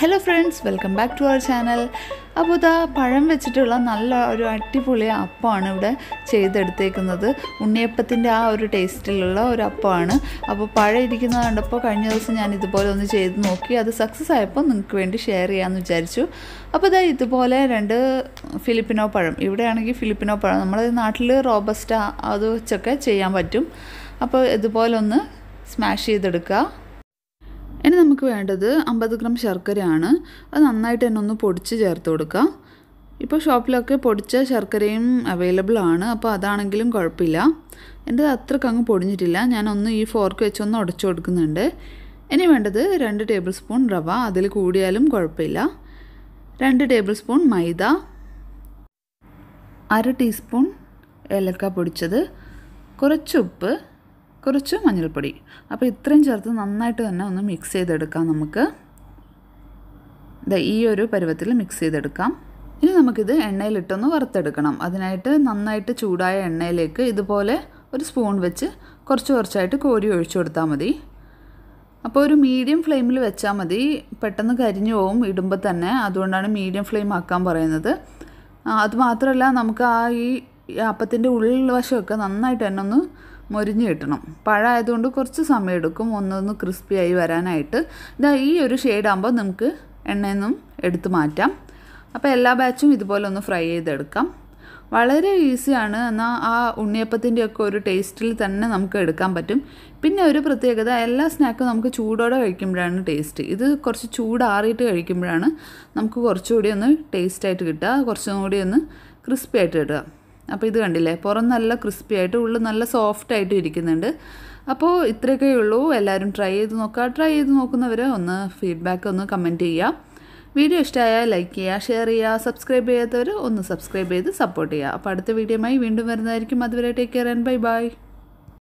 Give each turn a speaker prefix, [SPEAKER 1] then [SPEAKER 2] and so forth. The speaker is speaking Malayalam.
[SPEAKER 1] hello friends welcome back to our channel അപ്പോൾ ഇതാ പഴം വെച്ചിട്ടുള്ള നല്ല ഒരു അടിപൊളി അപ്പമാണ് ഇവിടെ ചെയ്തെടുത്തേക്കുന്നത് ഉണ്ണിയപ്പത്തിൻ്റെ ആ ഒരു ടേസ്റ്റിലുള്ള ഒരു അപ്പമാണ് അപ്പോൾ പഴം ഇരിക്കുന്നത് കണ്ടപ്പോൾ കഴിഞ്ഞ ദിവസം ഞാൻ ഇതുപോലെ ഒന്ന് ചെയ്ത് നോക്കി അത് സക്സസ് ആയപ്പോൾ നിങ്ങൾക്ക് വേണ്ടി ഷെയർ ചെയ്യാമെന്ന് വിചാരിച്ചു അപ്പോൾ ഇതാ ഇതുപോലെ രണ്ട് ഫിലിപ്പിനോ പഴം ഇവിടെയാണെങ്കിൽ ഫിലിപ്പിനോ പഴം നമ്മുടെ നാട്ടിൽ റോബസ്റ്റ അത് വെച്ചൊക്കെ ചെയ്യാൻ പറ്റും അപ്പോൾ ഇതുപോലെ ഒന്ന് സ്മാഷ് ചെയ്തെടുക്കുക ഇനി നമുക്ക് വേണ്ടത് അമ്പത് ഗ്രാം ശർക്കരയാണ് അത് നന്നായിട്ട് തന്നെ ഒന്ന് പൊടിച്ച് ചേർത്ത് കൊടുക്കുക ഇപ്പോൾ ഷോപ്പിലൊക്കെ പൊടിച്ച ശർക്കരയും അവൈലബിൾ ആണ് അപ്പോൾ അതാണെങ്കിലും കുഴപ്പമില്ല എൻ്റെ അത്രക്ക് അങ്ങ് പൊടിഞ്ഞിട്ടില്ല ഞാനൊന്ന് ഈ ഫോർക്ക് വെച്ചൊന്ന് ഉടച്ചു കൊടുക്കുന്നുണ്ട് ഇനി വേണ്ടത് രണ്ട് ടേബിൾ സ്പൂൺ റവ അതിൽ കൂടിയാലും കുഴപ്പമില്ല രണ്ട് ടേബിൾ സ്പൂൺ മൈദ അര ടീസ്പൂൺ ഏലക്ക പൊടിച്ചത് കുറച്ച് ഉപ്പ് കുറച്ച് മഞ്ഞൾപ്പൊടി അപ്പോൾ ഇത്രയും ചേർത്ത് നന്നായിട്ട് തന്നെ ഒന്ന് മിക്സ് ചെയ്തെടുക്കാം നമുക്ക് ഈ ഒരു പരുവത്തിൽ മിക്സ് ചെയ്തെടുക്കാം ഇനി നമുക്കിത് എണ്ണയിലിട്ടൊന്ന് വറുത്തെടുക്കണം അതിനായിട്ട് നന്നായിട്ട് ചൂടായ എണ്ണയിലേക്ക് ഇതുപോലെ ഒരു സ്പൂൺ വെച്ച് കുറച്ച് കുറച്ചായിട്ട് കോരി ഒഴിച്ചു കൊടുത്താൽ മതി അപ്പോൾ ഒരു മീഡിയം ഫ്ലെയിമിൽ വെച്ചാൽ മതി പെട്ടെന്ന് കരിഞ്ഞു പോവും ഇടുമ്പോൾ തന്നെ അതുകൊണ്ടാണ് മീഡിയം ഫ്ലെയിം ആക്കാൻ പറയുന്നത് അതുമാത്രമല്ല നമുക്ക് ആ ഈ അപ്പത്തിൻ്റെ ഉള്ളിൽ വശമൊക്കെ നന്നായിട്ട് തന്നെ ഒന്ന് മൊരിഞ്ഞ് കിട്ടണം പഴമായതുകൊണ്ട് കുറച്ച് സമയം എടുക്കും ഒന്നൊന്ന് ക്രിസ്പിയായി വരാനായിട്ട് ഇതാ ഈ ഒരു ഷെയ്ഡാകുമ്പോൾ നമുക്ക് എണ്ണയിൽ നിന്നും എടുത്ത് മാറ്റാം അപ്പോൾ എല്ലാ ബാച്ചും ഇതുപോലെ ഒന്ന് ഫ്രൈ ചെയ്തെടുക്കാം വളരെ ഈസിയാണ് എന്നാൽ ആ ഉണ്ണിയപ്പത്തിൻ്റെയൊക്കെ ഒരു ടേസ്റ്റിൽ തന്നെ നമുക്ക് എടുക്കാൻ പറ്റും പിന്നെ ഒരു പ്രത്യേകത എല്ലാ സ്നാക്കും നമുക്ക് ചൂടോടെ കഴിക്കുമ്പോഴാണ് ടേസ്റ്റ് ഇത് കുറച്ച് ചൂടാറിയിട്ട് കഴിക്കുമ്പോഴാണ് നമുക്ക് കുറച്ചുകൂടി ഒന്ന് ടേസ്റ്റായിട്ട് കിട്ടുക കുറച്ചും കൂടി ഒന്ന് ക്രിസ്പി ആയിട്ട് കിട്ടുക അപ്പോൾ ഇത് കണ്ടില്ലേ പുറം നല്ല ക്രിസ്പി ആയിട്ട് ഉള്ളിൽ നല്ല സോഫ്റ്റ് ആയിട്ട് ഇരിക്കുന്നുണ്ട് അപ്പോൾ ഇത്രയൊക്കെ ഉള്ളൂ എല്ലാവരും ട്രൈ ചെയ്ത് നോക്കുക ട്രൈ ചെയ്ത് നോക്കുന്നവർ ഒന്ന് ഫീഡ്ബാക്ക് ഒന്ന് കമൻറ്റ് ചെയ്യുക വീഡിയോ ഇഷ്ടമായാൽ ലൈക്ക് ചെയ്യുക ഷെയർ ചെയ്യുക സബ്സ്ക്രൈബ് ചെയ്യാത്തവർ ഒന്ന് സബ്സ്ക്രൈബ് ചെയ്ത് സപ്പോർട്ട് ചെയ്യുക അപ്പോൾ അടുത്ത വീഡിയോയുമായി വീണ്ടും വരുന്നതായിരിക്കും അതുവരെ take care and bye by